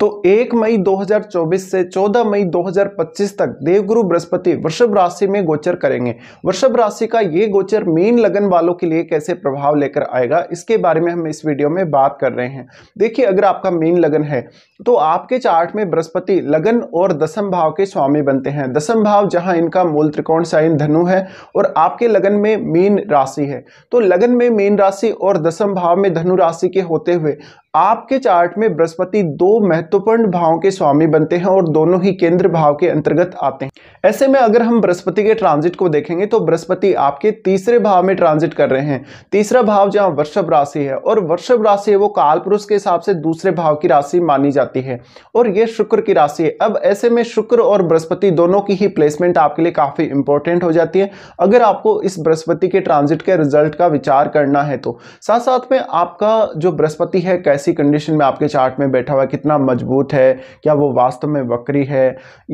तो 1 मई 2024 से 14 मई 2025 तक देवगुरु बृहस्पति वृषभ राशि में गोचर करेंगे वृषभ राशि का ये गोचर मीन लगन वालों के लिए कैसे प्रभाव लेकर आएगा इसके बारे में हम इस वीडियो में बात कर रहे हैं देखिए अगर आपका मीन लगन है तो आपके चार्ट में बृहस्पति लगन और दसम भाव के स्वामी बनते हैं दसम भाव जहाँ इनका मूल त्रिकोण साइन धनु है और आपके लगन में मीन राशि है तो लगन में मीन राशि और दसम भाव में धनु राशि के होते हुए आपके चार्ट में बृहस्पति दो महत्वपूर्ण भावों के स्वामी बनते हैं और दोनों ही केंद्र भाव के अंतर्गत आते हैं ऐसे में अगर हम बृहस्पति के ट्रांजिट को देखेंगे तो बृहस्पति आपके तीसरे भाव में ट्रांजिट कर रहे हैं तीसरा भाव जहां वृषभ राशि है और वृषभ राशि है वो काल पुरुष के हिसाब से दूसरे भाव की राशि मानी जाती है और ये शुक्र की राशि है अब ऐसे में शुक्र और बृहस्पति दोनों की ही प्लेसमेंट आपके लिए काफ़ी इंपॉर्टेंट हो जाती है अगर आपको इस बृहस्पति के ट्रांजिट के रिजल्ट का विचार करना है तो साथ साथ में आपका जो बृहस्पति है कैसे ऐसी कंडीशन में आपके चार्ट में बैठा हुआ कितना मजबूत है क्या वो वास्तव में वक्री है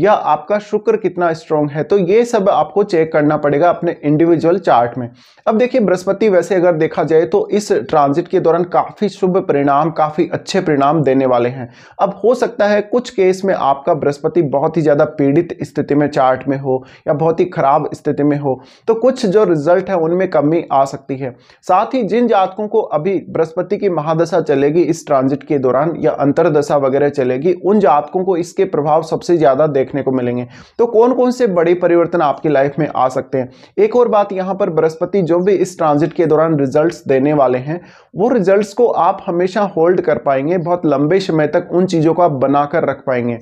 या आपका शुक्र कितना स्ट्रांग है तो ये सब आपको चेक करना पड़ेगा अपने इंडिविजुअल चार्ट में अब देखिए बृहस्पति वैसे अगर देखा जाए तो इस ट्रांजिट के दौरान काफ़ी शुभ परिणाम काफ़ी अच्छे परिणाम देने वाले हैं अब हो सकता है कुछ केस में आपका बृहस्पति बहुत ही ज़्यादा पीड़ित स्थिति में चार्ट में हो या बहुत ही खराब स्थिति में हो तो कुछ जो रिजल्ट है उनमें कमी आ सकती है साथ ही जिन जातकों को अभी बृहस्पति की महादशा चलेगी इस ट्रांजिट के दौरान या अंतरदशा वगैरह चलेगी उन जातकों को इसके प्रभाव सबसे ज़्यादा देखने को मिलेंगे तो कौन कौन से बड़े परिवर्तन आपकी लाइफ में आ सकते हैं एक और बात यहां पर बृहस्पति जो भी इस ट्रांजिट के दौरान रिजल्ट देने वाले हैं वो रिजल्ट को आप हमेशा होल्ड कर पाएंगे बहुत लंबे समय तक उन चीज़ों को आप बनाकर रख पाएंगे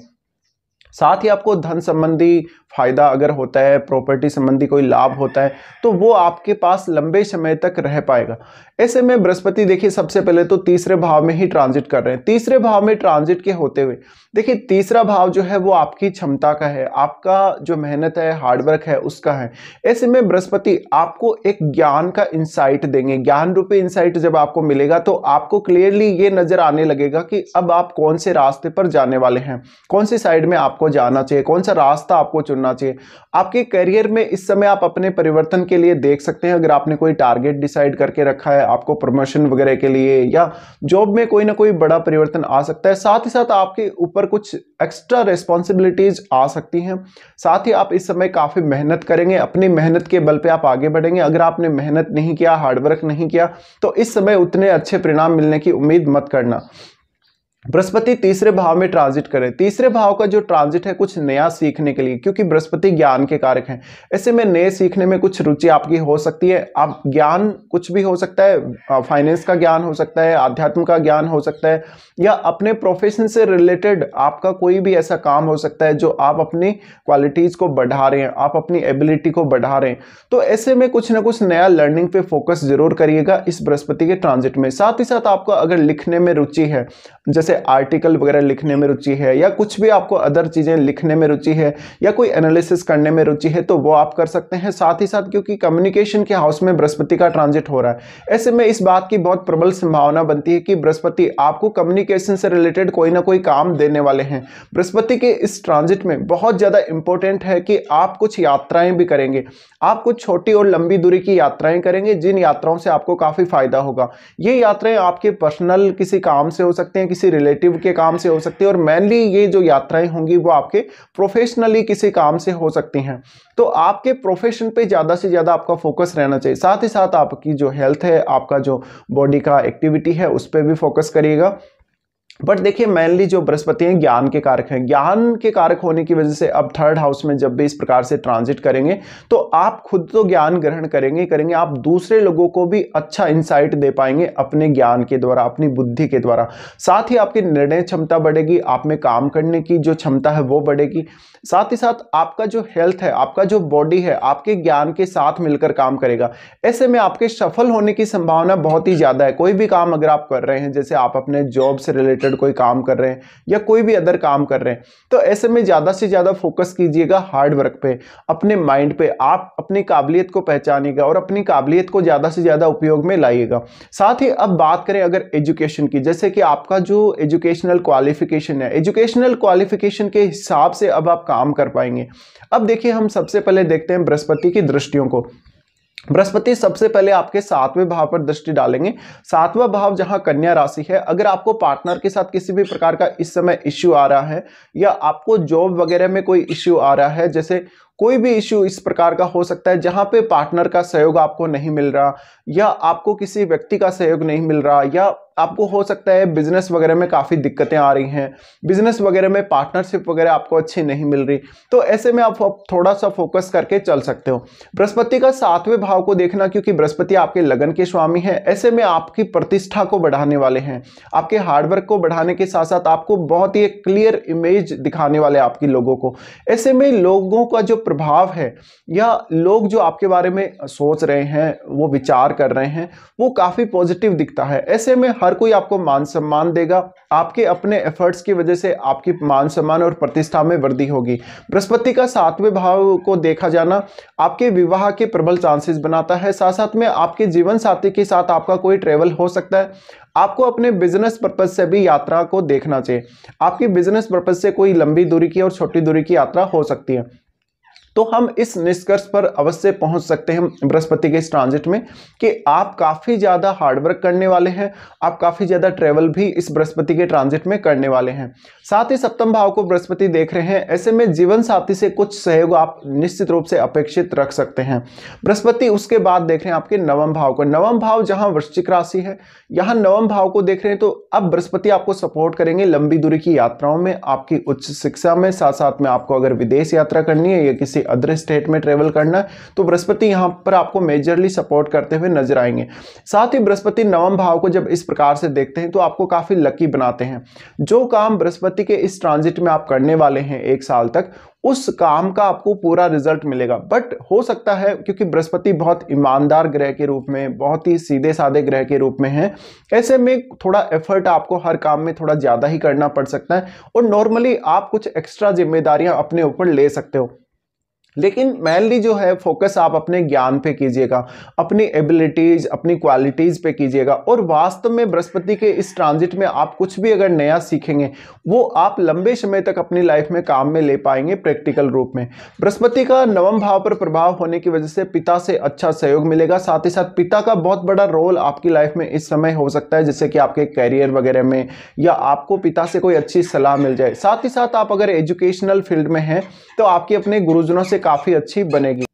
साथ ही आपको धन संबंधी फ़ायदा अगर होता है प्रॉपर्टी संबंधी कोई लाभ होता है तो वो आपके पास लंबे समय तक रह पाएगा ऐसे में बृहस्पति देखिए सबसे पहले तो तीसरे भाव में ही ट्रांजिट कर रहे हैं तीसरे भाव में ट्रांजिट के होते हुए देखिए तीसरा भाव जो है वो आपकी क्षमता का है आपका जो मेहनत है हार्डवर्क है उसका है ऐसे में बृहस्पति आपको एक ज्ञान का इंसाइट देंगे ज्ञान रूपी इंसाइट जब आपको मिलेगा तो आपको क्लियरली ये नज़र आने लगेगा कि अब आप कौन से रास्ते पर जाने वाले हैं कौन सी साइड में आप आपको जाना चाहिए कौन सा रास्ता आपको चुनना चाहिए आपके करियर में इस समय आप अपने परिवर्तन के लिए देख सकते हैं अगर आपने कोई टारगेट डिसाइड करके रखा है आपको प्रमोशन वगैरह के लिए या जॉब में कोई ना कोई बड़ा परिवर्तन आ सकता है साथ ही साथ आपके ऊपर कुछ एक्स्ट्रा रिस्पॉन्सिबिलिटीज आ सकती हैं साथ ही आप इस समय काफ़ी मेहनत करेंगे अपनी मेहनत के बल पर आप आगे बढ़ेंगे अगर आपने मेहनत नहीं किया हार्डवर्क नहीं किया तो इस समय उतने अच्छे परिणाम मिलने की उम्मीद मत करना बृहस्पति तीसरे भाव में ट्रांजिट करें तीसरे भाव का जो ट्रांजिट है कुछ नया सीखने के लिए क्योंकि बृहस्पति ज्ञान के कारक हैं ऐसे में नए सीखने में कुछ रुचि आपकी हो सकती है आप ज्ञान कुछ भी हो सकता है फाइनेंस का ज्ञान हो सकता है आध्यात्म का ज्ञान हो सकता है या अपने प्रोफेशन से रिलेटेड आपका कोई भी ऐसा काम हो सकता है जो आप अपनी क्वालिटीज़ को बढ़ा रहे हैं आप अपनी एबिलिटी को बढ़ा रहे हैं तो ऐसे में कुछ ना कुछ नया लर्निंग पे फोकस जरूर करिएगा इस बृहस्पति के ट्रांजिट में साथ ही साथ आपका अगर लिखने में रुचि है जैसे जैसे आर्टिकल वगैरह लिखने में रुचि है या कुछ भी आपको अदर चीज़ें लिखने में रुचि है या कोई एनालिसिस करने में रुचि है तो वो आप कर सकते हैं साथ ही साथ क्योंकि कम्युनिकेशन के हाउस में बृहस्पति का ट्रांजिट हो रहा है ऐसे में इस बात की बहुत प्रबल संभावना बनती है कि बृहस्पति आपको कम्युनिकेशन से रिलेटेड कोई ना कोई काम देने वाले हैं बृहस्पति के इस ट्रांजिट में बहुत ज़्यादा इंपॉर्टेंट है कि आप कुछ यात्राएं भी करेंगे आप कुछ छोटी और लंबी दूरी की यात्राएं करेंगे जिन यात्राओं से आपको काफ़ी फायदा होगा ये यात्राएं आपके पर्सनल किसी काम से हो सकते हैं किसी रिलेटिव के काम से हो सकती है और मेनली ये जो यात्राएं होंगी वो आपके प्रोफेशनली किसी काम से हो सकती हैं तो आपके प्रोफेशन पे ज़्यादा से ज़्यादा आपका फोकस रहना चाहिए साथ ही साथ आपकी जो हेल्थ है आपका जो बॉडी का एक्टिविटी है उस पर भी फोकस करिएगा बट देखिए मेनली जो बृहस्पति हैं ज्ञान के कारक हैं ज्ञान के कारक होने की वजह से अब थर्ड हाउस में जब भी इस प्रकार से ट्रांजिट करेंगे तो आप खुद तो ज्ञान ग्रहण करेंगे करेंगे आप दूसरे लोगों को भी अच्छा इंसाइट दे पाएंगे अपने ज्ञान के द्वारा अपनी बुद्धि के द्वारा साथ ही आपकी निर्णय क्षमता बढ़ेगी आप में काम करने की जो क्षमता है वो बढ़ेगी साथ ही साथ आपका जो हेल्थ है आपका जो बॉडी है आपके ज्ञान के साथ मिलकर काम करेगा ऐसे में आपके सफल होने की संभावना बहुत ही ज़्यादा है कोई भी काम अगर आप कर रहे हैं जैसे आप अपने जॉब से रिलेटेड रिलेटेड कोई काम कर रहे हैं या कोई भी अदर काम कर रहे हैं तो ऐसे में ज़्यादा से ज़्यादा फोकस कीजिएगा हार्ड वर्क पे अपने माइंड पे आप अपनी काबिलियत को पहचानेगा और अपनी काबिलियत को ज़्यादा से ज़्यादा उपयोग में लाइएगा साथ ही अब बात करें अगर एजुकेशन की जैसे कि आपका जो एजुकेशनल क्वालिफिकेशन है एजुकेशनल क्वालिफिकेशन के हिसाब से अब आप काम कर पाएंगे अब देखिए हम सबसे पहले देखते हैं बृहस्पति की दृष्टियों को बृहस्पति सबसे पहले आपके सातवें भाव पर दृष्टि डालेंगे सातवां भाव जहां कन्या राशि है अगर आपको पार्टनर के साथ किसी भी प्रकार का इस समय इश्यू आ रहा है या आपको जॉब वगैरह में कोई इश्यू आ रहा है जैसे कोई भी इश्यू इस प्रकार का हो सकता है जहाँ पे पार्टनर का सहयोग आपको नहीं मिल रहा या आपको किसी व्यक्ति का सहयोग नहीं मिल रहा या आपको हो सकता है बिजनेस वगैरह में काफ़ी दिक्कतें आ रही हैं बिजनेस वगैरह में पार्टनरशिप वगैरह आपको अच्छी नहीं मिल रही तो ऐसे में आप थोड़ा सा फोकस करके चल सकते हो बृहस्पति का सातवें भाव को देखना क्योंकि बृहस्पति आपके लगन के स्वामी हैं ऐसे में आपकी प्रतिष्ठा को बढ़ाने वाले हैं आपके हार्डवर्क को बढ़ाने के साथ साथ आपको बहुत ही क्लियर इमेज दिखाने वाले आपके लोगों को ऐसे में लोगों का जो प्रभाव है या लोग जो आपके बारे में सोच रहे हैं वो विचार कर रहे हैं वो काफ़ी पॉजिटिव दिखता है ऐसे में हर कोई आपको मान सम्मान देगा आपके अपने एफर्ट्स की वजह से आपकी मान सम्मान और प्रतिष्ठा में वृद्धि होगी बृहस्पति का सातवें भाव को देखा जाना आपके विवाह के प्रबल चांसेस बनाता है साथ साथ में आपके जीवन साथी के साथ आपका कोई ट्रेवल हो सकता है आपको अपने बिजनेस पर्पज से भी यात्रा को देखना चाहिए आपकी बिजनेस पर्पज से कोई लंबी दूरी की और छोटी दूरी की यात्रा हो सकती है तो हम इस निष्कर्ष पर अवश्य पहुंच सकते हैं बृहस्पति के इस ट्रांजिट में कि आप काफ़ी ज़्यादा हार्डवर्क करने वाले हैं आप काफ़ी ज़्यादा ट्रेवल भी इस बृहस्पति के ट्रांजिट में करने वाले हैं साथ ही सप्तम भाव को बृहस्पति देख रहे हैं ऐसे में जीवन साथी से कुछ सहयोग आप निश्चित रूप से अपेक्षित रख सकते हैं बृहस्पति उसके बाद देख रहे हैं आपके नवम भाव को नवम भाव जहाँ वृश्चिक राशि है यहाँ नवम भाव को देख रहे हैं तो अब बृहस्पति आपको सपोर्ट करेंगे लंबी दूरी की यात्राओं में आपकी उच्च शिक्षा में साथ साथ में आपको अगर विदेश यात्रा करनी है या किसी किसी अदर स्टेट में ट्रेवल करना तो बृहस्पति यहाँ पर आपको मेजरली सपोर्ट करते हुए नजर आएंगे साथ ही बृहस्पति नवम भाव को जब इस प्रकार से देखते हैं तो आपको काफ़ी लकी बनाते हैं जो काम बृहस्पति के इस ट्रांजिट में आप करने वाले हैं एक साल तक उस काम का आपको पूरा रिजल्ट मिलेगा बट हो सकता है क्योंकि बृहस्पति बहुत ईमानदार ग्रह के रूप में बहुत ही सीधे साधे ग्रह के रूप में है ऐसे में थोड़ा एफर्ट आपको हर काम में थोड़ा ज़्यादा ही करना पड़ सकता है और नॉर्मली आप कुछ एक्स्ट्रा जिम्मेदारियां अपने ऊपर ले सकते हो लेकिन मेनली जो है फोकस आप अपने ज्ञान पे कीजिएगा अपनी एबिलिटीज अपनी क्वालिटीज पे कीजिएगा और वास्तव में बृहस्पति के इस ट्रांजिट में आप कुछ भी अगर नया सीखेंगे वो आप लंबे समय तक अपनी लाइफ में काम में ले पाएंगे प्रैक्टिकल रूप में बृहस्पति का नवम भाव पर प्रभाव होने की वजह से पिता से अच्छा सहयोग मिलेगा साथ ही साथ पिता का बहुत बड़ा रोल आपकी लाइफ में इस समय हो सकता है जैसे कि आपके कैरियर वगैरह में या आपको पिता से कोई अच्छी सलाह मिल जाए साथ ही साथ आप अगर एजुकेशनल फील्ड में हैं तो आपके अपने गुरुजनों से काफ़ी अच्छी बनेगी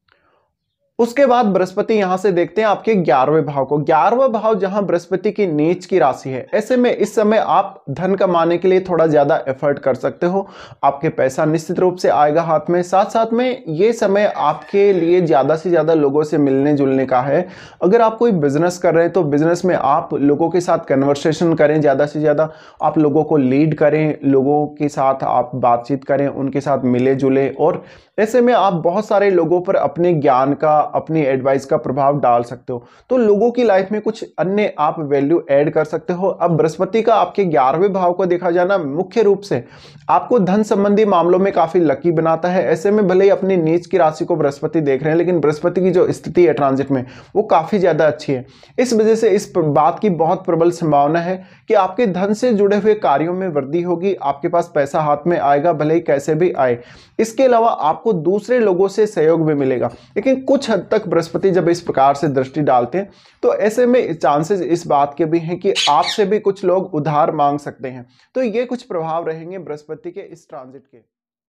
उसके बाद बृहस्पति यहां से देखते हैं आपके ग्यारहवें भाव को ग्यारहवा भाव जहां बृहस्पति की नीच की राशि है ऐसे में इस समय आप धन कमाने के लिए थोड़ा ज्यादा एफर्ट कर सकते हो आपके पैसा निश्चित रूप से आएगा हाथ में साथ साथ में ये समय आपके लिए ज्यादा से ज्यादा लोगों से मिलने जुलने का है अगर आप कोई बिजनेस कर रहे हैं तो बिजनेस में आप लोगों के साथ कन्वर्सेशन करें ज्यादा से ज्यादा आप लोगों को लीड करें लोगों के साथ आप बातचीत करें उनके साथ मिले जुले और ऐसे में आप बहुत सारे लोगों पर अपने ज्ञान का अपनी एडवाइस का प्रभाव डाल सकते हो तो लोगों की लाइफ में कुछ अन्य आप वैल्यू ऐड कर सकते हो अब बृहस्पति का आपके ग्यारहवें भाव को देखा जाना मुख्य रूप से आपको धन संबंधी मामलों में काफ़ी लकी बनाता है ऐसे में भले ही अपनी नीच की राशि को बृहस्पति देख रहे हैं लेकिन बृहस्पति की जो स्थिति है ट्रांजिट में वो काफ़ी ज़्यादा अच्छी है इस वजह से इस बात की बहुत प्रबल संभावना है कि आपके धन से जुड़े हुए कार्यों में वृद्धि होगी आपके पास पैसा हाथ में आएगा भले ही कैसे भी आए इसके अलावा आपको दूसरे लोगों से सहयोग भी मिलेगा लेकिन कुछ हद तक बृहस्पति जब इस प्रकार से दृष्टि डालते हैं तो ऐसे में चांसेस इस बात के भी हैं कि आपसे भी कुछ लोग उधार मांग सकते हैं तो ये कुछ प्रभाव रहेंगे बृहस्पति के इस ट्रांजिट के